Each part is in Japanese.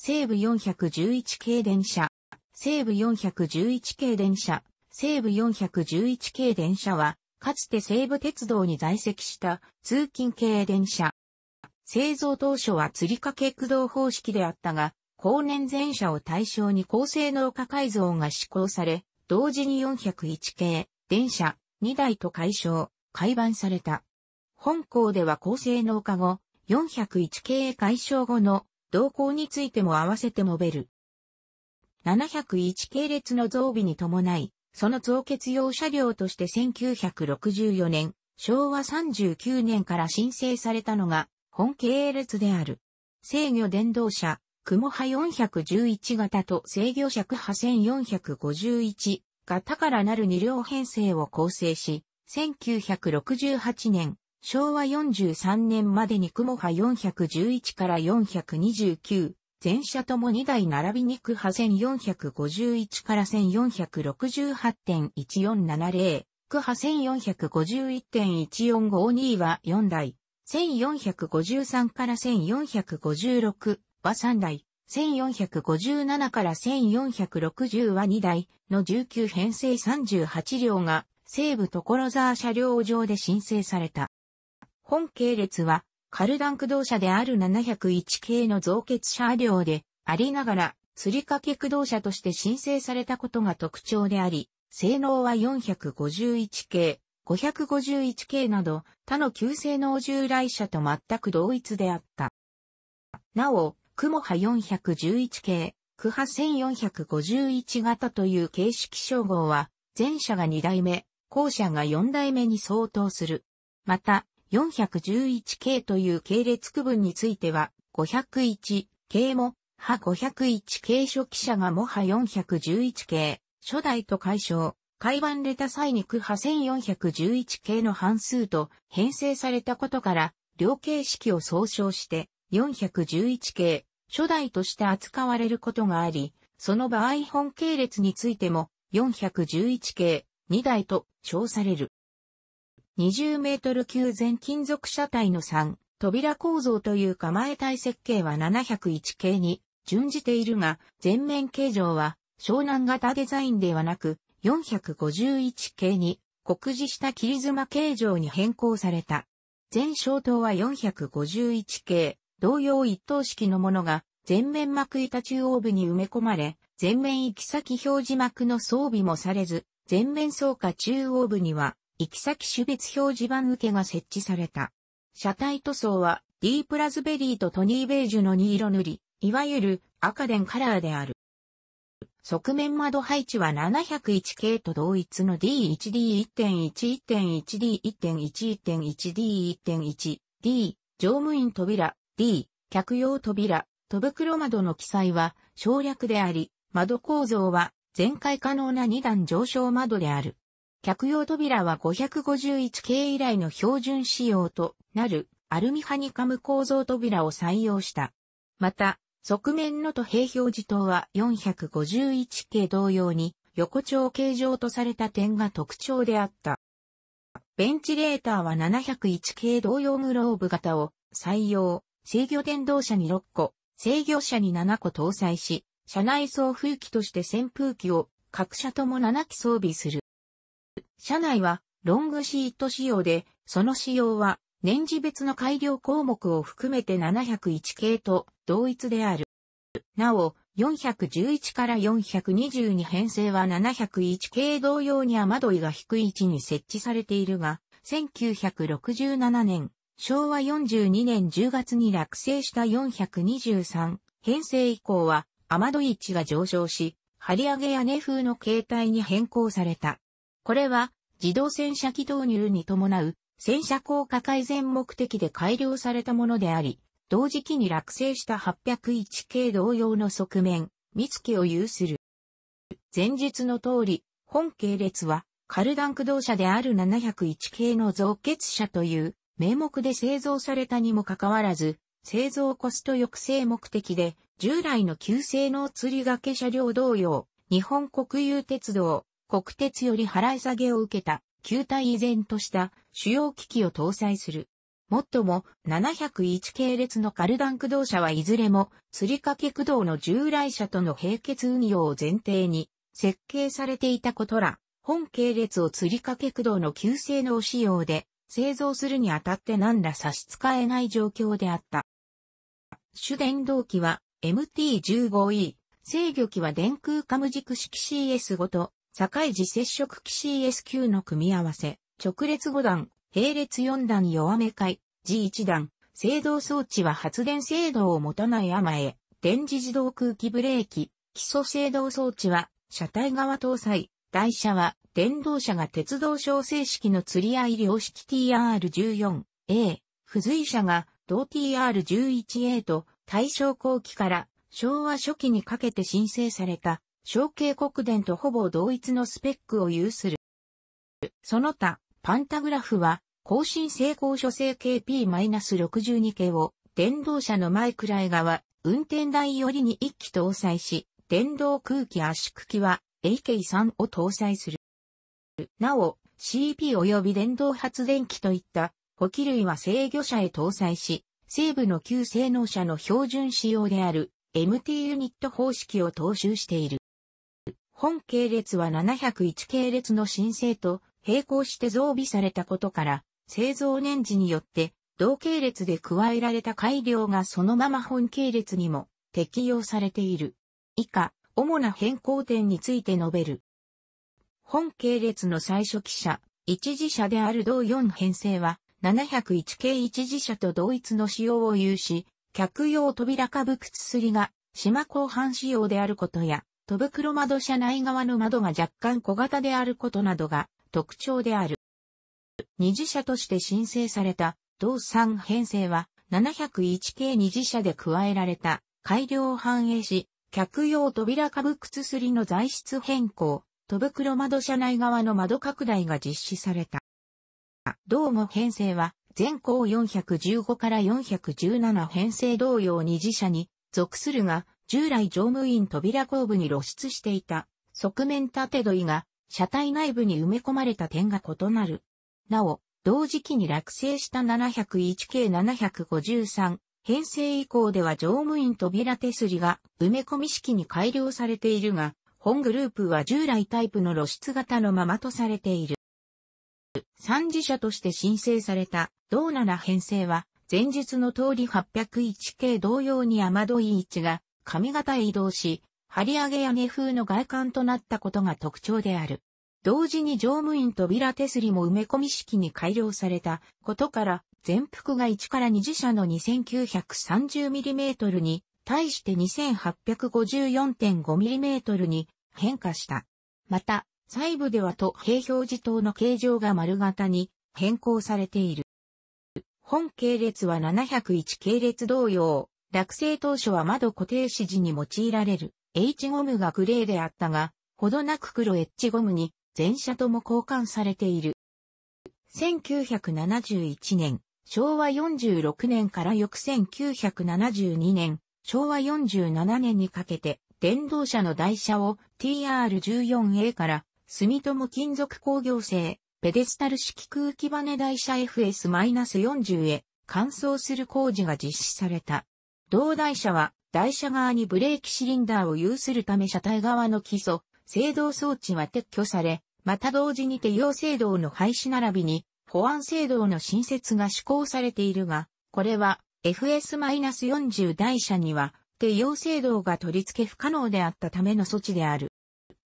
西武411系電車。西武411系電車。西武411系電車は、かつて西武鉄道に在籍した通勤系電車。製造当初は吊り掛け駆動方式であったが、後年全車を対象に高性能化改造が施行され、同時に401系、電車、2台と改消、改版された。本校では高性能化後、401系解消後の動向についても合わせて述べる。701系列の増備に伴い、その増結用車両として1964年、昭和39年から申請されたのが、本系列である。制御電動車、雲波411型と制御尺波1451型からなる2両編成を構成し、1968年、昭和43年までに雲波411から429、全車とも2台並びに区波1451から1468.1470、区波1451.1452は4台、1453から1456は3台、1457から1460は2台の19編成38両が西部所沢車両上で申請された。本系列は、カルダン駆動車である701系の増結車両でありながら、すりかけ駆動車として申請されたことが特徴であり、性能は451系、551系など、他の旧性能従来車と全く同一であった。なお、クモハ411系、クハ1451型という形式称号は、前者が2代目、後者が4代目に相当する。また、411系という系列区分については、501系も、派501系初期者がも派411系、初代と解消、改版れた際に区派1411系の半数と編成されたことから、両形式を総称して、411系、初代として扱われることがあり、その場合本系列についても、411系、2代と称される。20メートル級全金属車体の3、扉構造という構え体設計は701系に準じているが、全面形状は湘南型デザインではなく、451系に酷似した切妻形状に変更された。全小灯は451系、同様一等式のものが、全面幕板中央部に埋め込まれ、全面行き先表示幕の装備もされず、全面倉下中央部には、行き先種別表示板受けが設置された。車体塗装は D プラズベリーとトニーベージュの2色塗り、いわゆる赤電カラーである。側面窓配置は 701K と同一の D1D1.1.1.1.1.1D1.1 D 乗務員扉 D 客用扉戸袋窓の記載は省略であり、窓構造は全開可能な2段上昇窓である。客用扉は551系以来の標準仕様となるアルミハニカム構造扉を採用した。また、側面のと平表示灯は451系同様に横丁形状とされた点が特徴であった。ベンチレーターは701系同様グローブ型を採用、制御電動車に6個、制御車に7個搭載し、車内送風機として扇風機を各社とも7機装備する。車内はロングシート仕様で、その仕様は年次別の改良項目を含めて701系と同一である。なお、411から422編成は701系同様に雨どいが低い位置に設置されているが、1967年、昭和42年10月に落成した423編成以降は雨どい位置が上昇し、張り上げ屋根風の形態に変更された。これは、自動戦車機導入に伴う、戦車効果改善目的で改良されたものであり、同時期に落成した801系同様の側面、三月を有する。前述の通り、本系列は、カルダン駆動車である701系の造血車という名目で製造されたにもかかわらず、製造コスト抑制目的で、従来の旧性能釣り掛け車両同様、日本国有鉄道、国鉄より払い下げを受けた、球体依然とした主要機器を搭載する。もっとも、701系列のカルダン駆動車はいずれも、釣り掛け駆動の従来車との並結運用を前提に、設計されていたことら、本系列を釣り掛け駆動の旧性能仕様で、製造するにあたって何ら差し支えない状況であった。主電動機は MT15E、制御機は電空カム軸式 CS5 と境時接触機 CSQ の組み合わせ、直列5段、並列4段弱め回、G1 段、制動装置は発電制動を持たない甘え、電磁自動空気ブレーキ、基礎制動装置は、車体側搭載、台車は、電動車が鉄道小正式の釣り合い量式 TR14A、付随車が同 TR11A と対象後期から昭和初期にかけて申請された小渓国電とほぼ同一のスペックを有する。その他、パンタグラフは、更新成功所成 KP-62 系を、電動車の前くらい側、運転台よりに1機搭載し、電動空気圧縮機は AK3 を搭載する。なお、CP 及び電動発電機といった補機類は制御車へ搭載し、西部の旧性能車の標準仕様である MT ユニット方式を踏襲している。本系列は701系列の申請と並行して増備されたことから、製造年次によって同系列で加えられた改良がそのまま本系列にも適用されている。以下、主な変更点について述べる。本系列の最初期車、一時車である同4編成は、701系一時車と同一の仕様を有し、客用扉下部靴すりが、島後半仕様であることや、戸袋窓車内側の窓が若干小型であることなどが特徴である。二次車として申請された同三編成は701系二次車で加えられた改良を反映し、客用扉下部靴すりの材質変更、戸袋窓車内側の窓拡大が実施された。同5編成は全校415から417編成同様二次車に属するが、従来乗務員扉後部に露出していた側面縦りが車体内部に埋め込まれた点が異なる。なお、同時期に落成した701系753編成以降では乗務員扉手すりが埋め込み式に改良されているが、本グループは従来タイプの露出型のままとされている。三次車として申請された同7編成は、前述の通り801系同様に雨どい位置が髪型へ移動し、張り上げ屋根風の外観となったことが特徴である。同時に乗務員扉手すりも埋め込み式に改良されたことから、全幅が1から2自社の 2930mm に対して 2854.5mm に変化した。また、細部ではと平表示灯の形状が丸型に変更されている。本系列は701系列同様、落成当初は窓固定指示に用いられる H ゴムがグレーであったが、ほどなく黒 H ゴムに全車とも交換されている。1971年、昭和46年から翌1972年、昭和47年にかけて、電動車の台車を TR14A から住友金属工業製ペデスタル式空気バネ台車 FS-40 へ換装する工事が実施された。同台車は台車側にブレーキシリンダーを有するため車体側の基礎、制動装置は撤去され、また同時に手用制動の廃止並びに保安制動の新設が施行されているが、これは FS-40 台車には手用制動が取り付け不可能であったための措置である。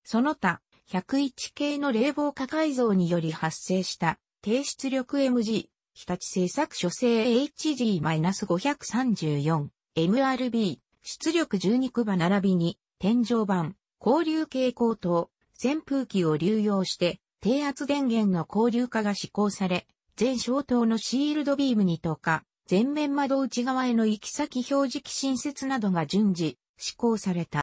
その他、101系の冷房化改造により発生した低出力 MG、日立製作所製 HG-534 MRB、出力12区場並びに、天井板、交流蛍光灯、扇風機を流用して、低圧電源の交流化が施行され、全消灯のシールドビームにとか、全面窓内側への行き先表示器新設などが順次、施行された。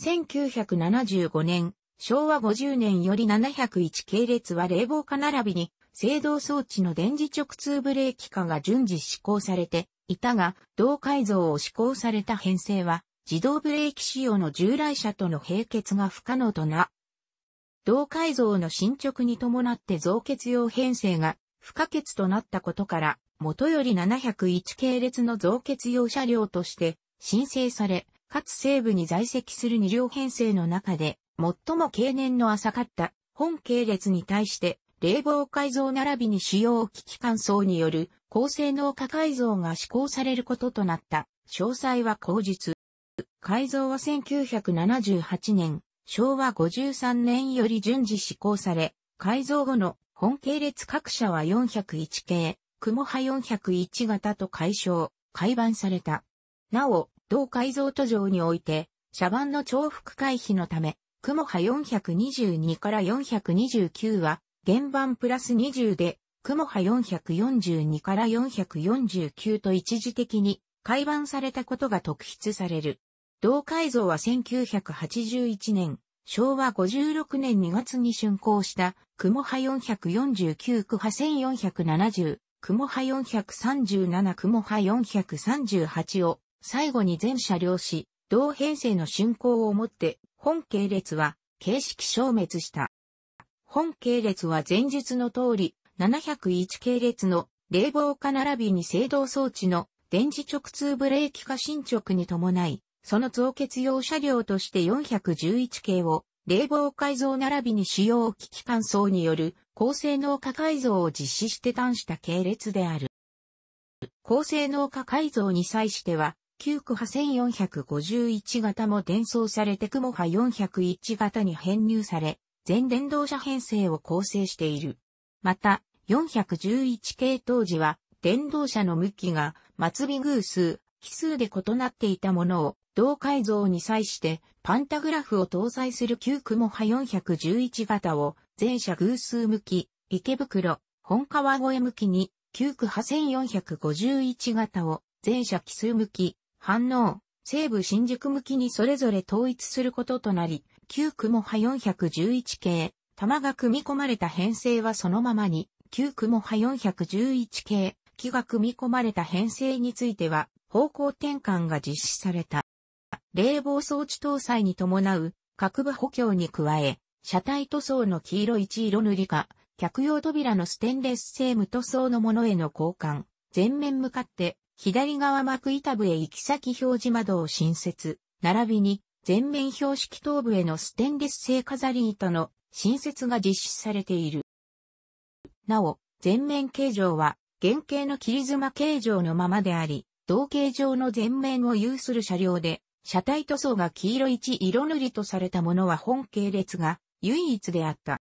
1975年、昭和50年より701系列は冷房化並びに、制動装置の電磁直通ブレーキ化が順次施行されて、いたが、同改造を施行された編成は、自動ブレーキ仕様の従来車との並結が不可能とな。同改造の進捗に伴って増結用編成が不可欠となったことから、元より701系列の増結用車両として申請され、かつ西部に在籍する2両編成の中で、最も経年の浅かった本系列に対して、冷房改造並びに使用機器乾燥による高性能化改造が施行されることとなった。詳細は後日。改造は1978年、昭和53年より順次施行され、改造後の本系列各社は401系、雲波401型と改消、改版された。なお、同改造途上において、車番の重複回避のため、雲波422から429は、原版プラス20で雲波442から449と一時的に改版されたことが特筆される。同改造は1981年、昭和56年2月に竣工した雲波449区波1470、雲波437雲波438を最後に全車両し、同編成の竣工をもって本系列は形式消滅した。本系列は前述の通り、701系列の冷房化並びに制動装置の電磁直通ブレーキ化進捗に伴い、その増結用車両として411系を冷房改造並びに使用機器換装による高性能化改造を実施して端した系列である。高性能化改造に際しては、旧区派1451型も転送されて雲派401型に編入され、全電動車編成を構成している。また、411系当時は、電動車の向きが、末尾偶数、奇数で異なっていたものを、同改造に際して、パンタグラフを搭載する旧雲波411型を、全車偶数向き、池袋、本川越向きに、旧区派1451型を、全車奇数向き、反応、西部新宿向きにそれぞれ統一することとなり、旧雲波411系、玉が組み込まれた編成はそのままに、旧雲波411系、木が組み込まれた編成については、方向転換が実施された。冷房装置搭載に伴う、各部補強に加え、車体塗装の黄色一色塗りか、客用扉のステンレス製無塗装のものへの交換、全面向かって、左側幕板部へ行き先表示窓を新設、並びに、全面標識頭部へのステンレス製飾り板の新設が実施されている。なお、全面形状は、原型の切妻形状のままであり、同形状の全面を有する車両で、車体塗装が黄色一色塗りとされたものは本系列が唯一であった。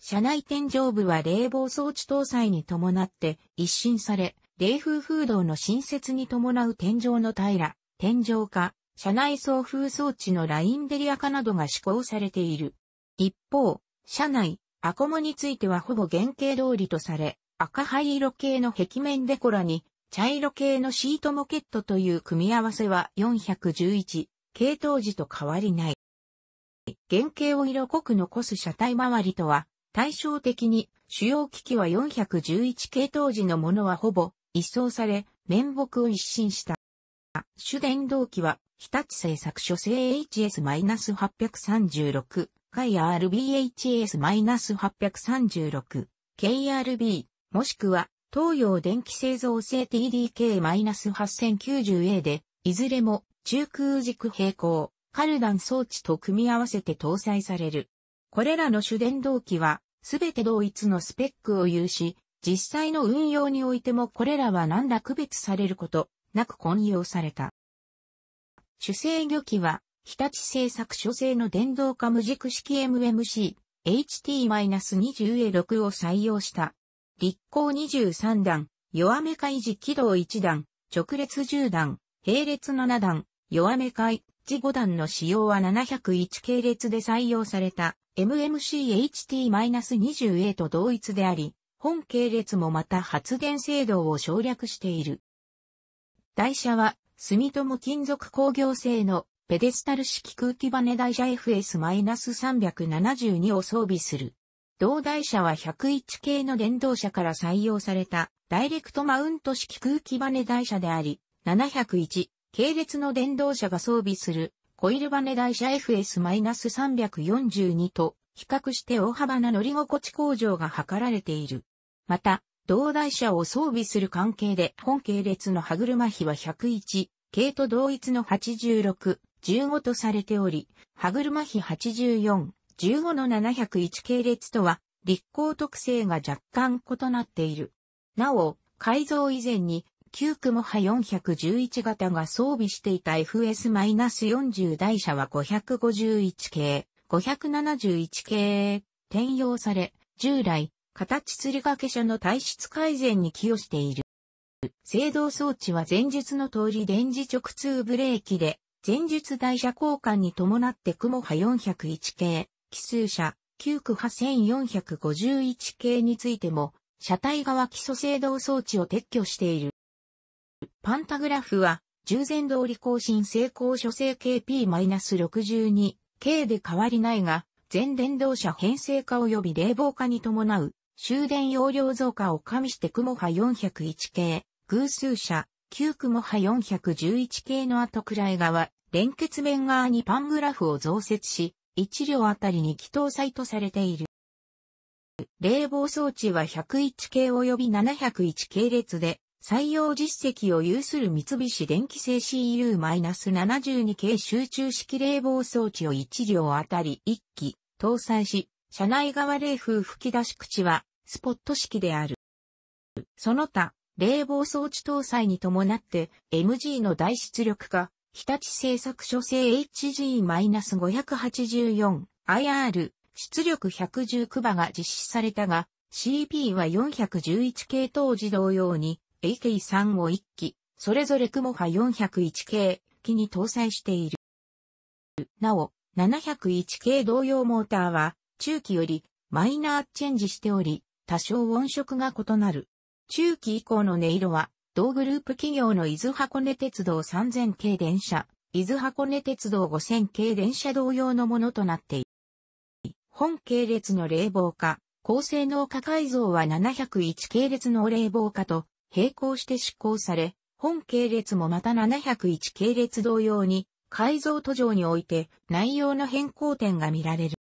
車内天井部は冷房装置搭載に伴って一新され、冷風風洞の新設に伴う天井の平ら、天井化、車内送風装置のラインデリア化などが施行されている。一方、車内、アコモについてはほぼ原型通りとされ、赤灰色系の壁面デコラに、茶色系のシートモケットという組み合わせは411、系統時と変わりない。原型を色濃く残す車体周りとは、対照的に主要機器は411系統時のものはほぼ一掃され、面目を一新した。主電動機は、日立製作所製 HS-836、回 RBHS-836、KRB、もしくは東洋電気製造製 TDK-8090A で、いずれも中空軸平行、カルダン装置と組み合わせて搭載される。これらの主電動機は、すべて同一のスペックを有し、実際の運用においてもこれらは何ら区別されることなく混用された。主制御機は日立製作所製の電動化無軸式 MMC、HT-20A6 を採用した。立行23段、弱め開示軌道1段、直列10段、並列7段、弱め開示5段の使用は701系列で採用された MMCHT-20A と同一であり、本系列もまた発電制度を省略している。台車は、住友金属工業製のペデスタル式空気バネ台車 FS-372 を装備する。同台車は101系の電動車から採用されたダイレクトマウント式空気バネ台車であり、701系列の電動車が装備するコイルバネ台車 FS-342 と比較して大幅な乗り心地向上が図られている。また、同台車を装備する関係で本系列の歯車比は101系と同一の86 15とされており、歯車比84、15の701系列とは、立候特性が若干異なっている。なお、改造以前に、9雲波411型が装備していた FS-40 台車は551系、571系へ転用され、従来、形釣り掛け車の体質改善に寄与している。制動装置は前述の通り電磁直通ブレーキで前述台車交換に伴って雲波401系、奇数車、旧区波1451系についても、車体側基礎制動装置を撤去している。パンタグラフは、従前通り更新成功処制 KP-62 系で変わりないが、全電動車編成化及び冷房化に伴う、終電容量増加を加味して雲波401系、偶数車、旧雲波411系の後くらい側、連結面側にパングラフを増設し、1両あたりに気搭載とされている。冷房装置は101系及び701系列で、採用実績を有する三菱電機製 CU-72 系集中式冷房装置を1両あたり1機搭載し、車内側冷風吹き出し口はスポット式である。その他、冷房装置搭載に伴って MG の大出力化、日立製作所製 HG-584IR 出力119馬が実施されたが、CP は411系当時同様に AK3 を1機、それぞれクモ波401系機に搭載している。なお、701系同様モーターは中期よりマイナーチェンジしており、多少音色が異なる。中期以降の音色は同グループ企業の伊豆箱根鉄道3000系電車、伊豆箱根鉄道5000系電車同様のものとなっている。本系列の冷房化、高性能化改造は701系列の冷房化と並行して執行され、本系列もまた701系列同様に改造途上において内容の変更点が見られる。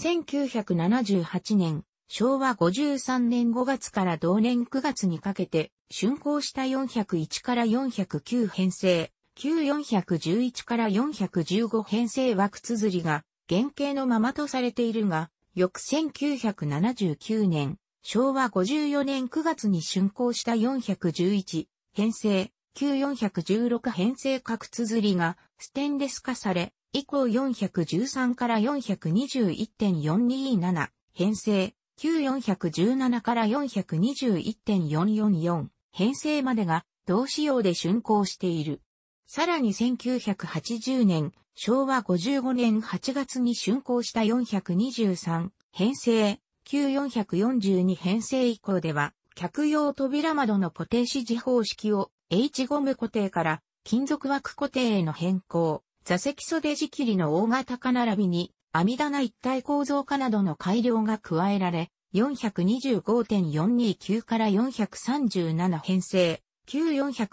1978年、昭和53年5月から同年9月にかけて、竣工した401から409編成、旧411から415編成枠綴りが原型のままとされているが、翌1979年、昭和54年9月に竣工した411編成、旧416編成各綴りがステンレス化され、以降413から421.427編成、9417から421.444編成までが同仕様で竣工している。さらに1980年、昭和55年8月に竣工した423編成、9442編成以降では、客用扉窓の固定指示方式を H ゴム固定から金属枠固定への変更、座席袖仕切りの大型化並びに阿弥陀一体構造化などの改良が加えられ、425.429から437編成、9 4 4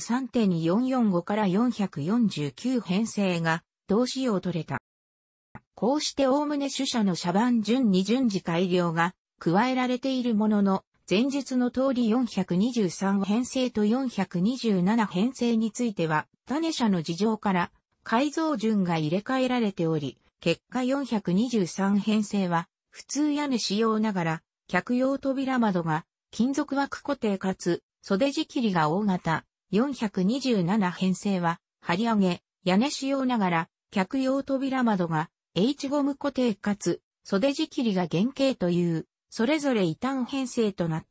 3 4 4 5から449編成が同仕様取れた。こうして概ね主社の車番順に順次改良が加えられているものの、前述の通り423編成と427編成については、種社の事情から改造順が入れ替えられており、結果423編成は、普通屋根仕様ながら、客用扉窓が、金属枠固定かつ、袖仕切りが大型、427編成は、張り上げ、屋根仕様ながら、客用扉窓が、H ゴム固定かつ、袖仕切りが原型という、それぞれ異端編成となっ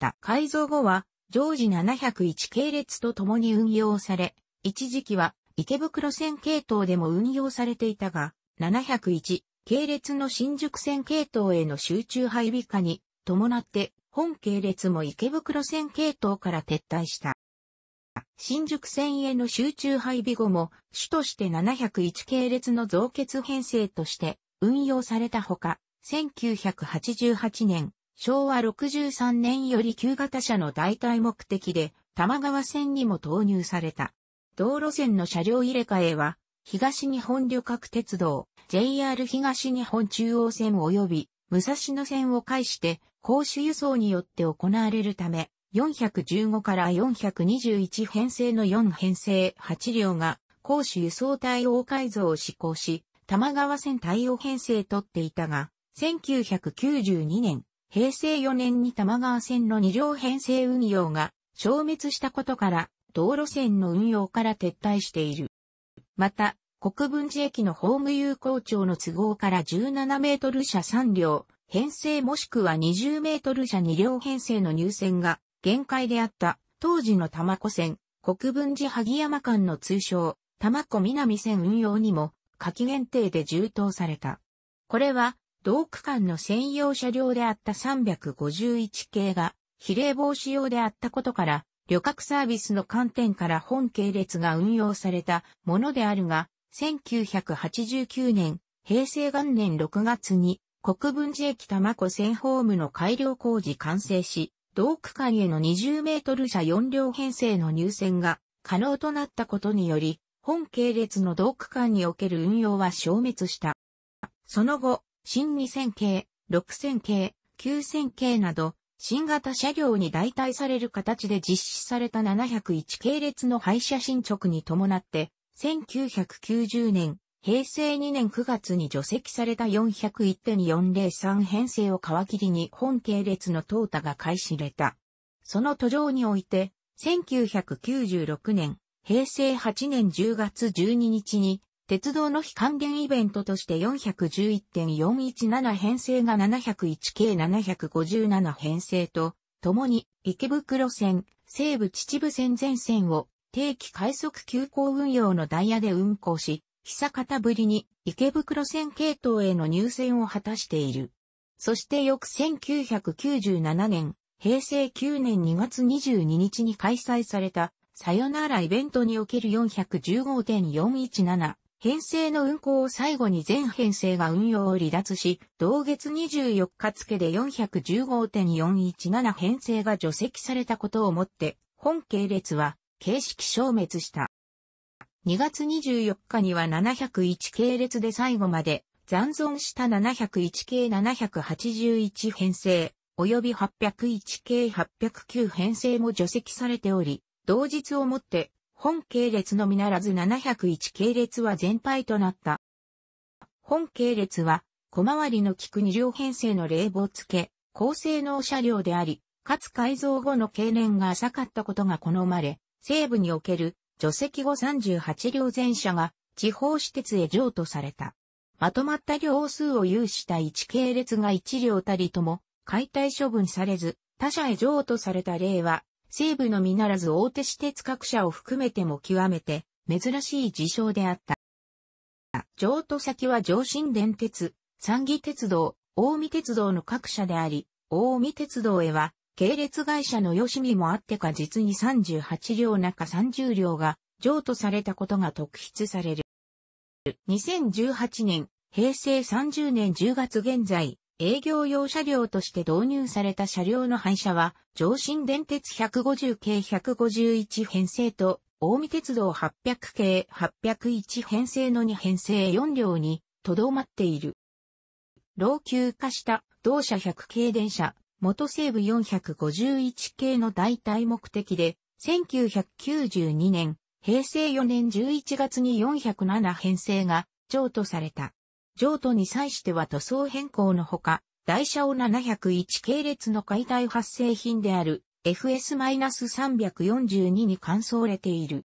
た。改造後は、常時701系列と共に運用され、一時期は池袋線系統でも運用されていたが、701系列の新宿線系統への集中配備化に伴って本系列も池袋線系統から撤退した。新宿線への集中配備後も、主として701系列の増結編成として運用されたほか、1988年、昭和63年より旧型車の代替目的で、玉川線にも投入された。道路線の車両入れ替えは、東日本旅客鉄道、JR 東日本中央線及び、武蔵野線を介して、公衆輸送によって行われるため、415から421編成の4編成8両が、公衆輸送対応改造を施行し、玉川線対応編成とっていたが、1992年、平成4年に玉川線の2両編成運用が消滅したことから、道路線の運用から撤退している。また、国分寺駅のホーム有効庁の都合から17メートル車3両、編成もしくは20メートル車2両編成の入線が限界であった当時の玉子線、国分寺萩山間の通称、玉子南線運用にも夏季限定で充当された。これは、同区間の専用車両であった351系が比例防止用であったことから、旅客サービスの観点から本系列が運用されたものであるが、1989年、平成元年6月に国分寺駅玉子線ホームの改良工事完成し、同区間への20メートル車4両編成の入線が可能となったことにより、本系列の同区間における運用は消滅した。その後、新2000系、6000系、9000系など、新型車両に代替される形で実施された701系列の廃車進捗に伴って、1990年、平成2年9月に除籍された401.403編成を皮切りに本系列の淘汰が開始れた。その途上において、1996年、平成8年10月12日に、鉄道の非還元イベントとして411.417編成が701系757編成と、共に池袋線、西武秩父線全線を定期快速急行運用のダイヤで運行し、久方ぶりに池袋線系統への入線を果たしている。そして翌1997年、平成9年2月22日に開催されたさよならイベントにおける415.417編成の運行を最後に全編成が運用を離脱し、同月24日付で415.417編成が除籍されたことをもって、本系列は形式消滅した。2月24日には701系列で最後まで残存した701系781編成、及び801系809編成も除籍されており、同日をもって本系列のみならず701系列は全廃となった。本系列は、小回りの利く2両編成の冷房付け、高性能車両であり、かつ改造後の経年が浅かったことが好まれ、西部における除籍後38両全車が地方私鉄へ譲渡された。まとまった両数を有した1系列が1両たりとも解体処分されず、他社へ譲渡された例は西部のみならず大手私鉄各社を含めても極めて珍しい事象であった。上都先は上新電鉄、三義鉄道、大見鉄道の各社であり、大見鉄道へは、系列会社の吉見もあってか実に38両中30両が譲渡されたことが特筆される。2018年、平成30年10月現在、営業用車両として導入された車両の廃車は、上新電鉄150系151編成と、大見鉄道800系801編成の2編成4両に、とどまっている。老朽化した同社100系電車、元西部451系の代替目的で、1992年、平成4年11月に407編成が譲渡された。譲渡に際しては塗装変更のほか、台車を701系列の解体発生品である FS-342 に換装れている。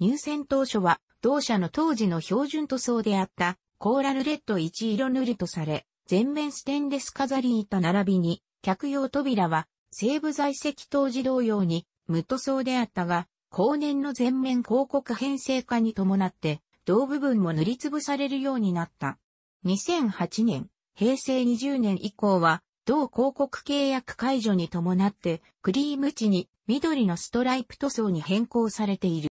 入選当初は、同社の当時の標準塗装であったコーラルレッド1色塗るとされ、全面ステンレス飾り板並びに、客用扉は西部在籍当時同様に無塗装であったが、後年の全面広告編成化に伴って、同部分も塗りつぶされるようになった。2008年、平成20年以降は、同広告契約解除に伴って、クリーム地に緑のストライプ塗装に変更されている。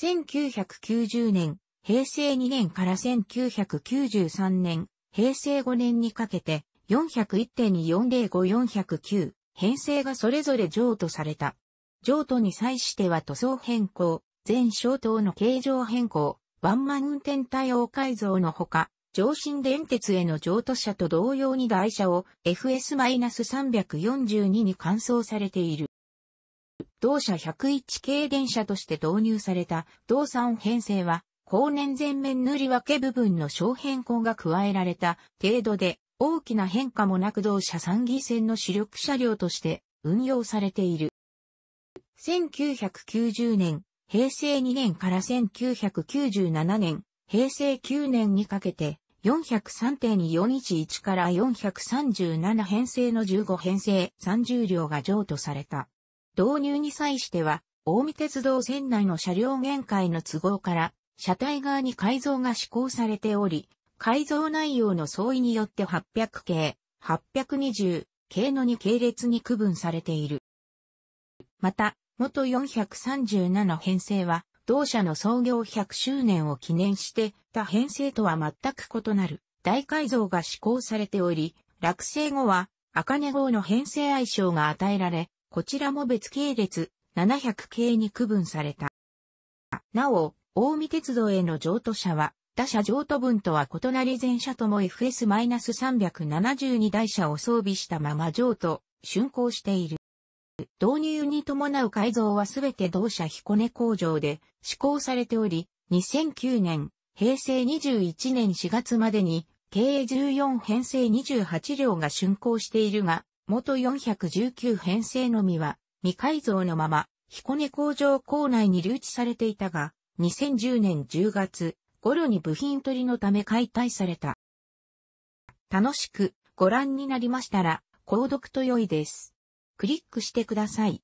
1990年、平成2年から1993年、平成5年にかけて、401.405409編成がそれぞれ譲渡された。譲渡に際しては塗装変更、全小灯の形状変更、ワンマン運転対応改造のほか、上新電鉄への譲渡車と同様に台車を FS-342 に換装されている。同社101系電車として導入された動産編成は、後年全面塗り分け部分の小変更が加えられた程度で、大きな変化もなく同社三義線の主力車両として運用されている。1990年、平成2年から1997年、平成9年にかけて、403.411から437編成の15編成30両が譲渡された。導入に際しては、大見鉄道線内の車両限界の都合から、車体側に改造が施行されており、改造内容の相違によって800系、820系の2系列に区分されている。また、元437編成は、同社の創業100周年を記念して、他編成とは全く異なる大改造が施行されており、落成後は、茜号の編成愛称が与えられ、こちらも別系列700系に区分された。なお、近江鉄道への譲渡車は、他社譲渡分とは異なり全車とも FS-372 台車を装備したまま譲渡、竣工している。導入に伴う改造はすべて同社彦根工場で施行されており、2009年、平成21年4月までに、経営14編成28両が竣工しているが、元419編成のみは、未改造のまま、彦根工場構内に留置されていたが、2010年10月頃に部品取りのため解体された。楽しくご覧になりましたら、購読と良いです。クリックしてください。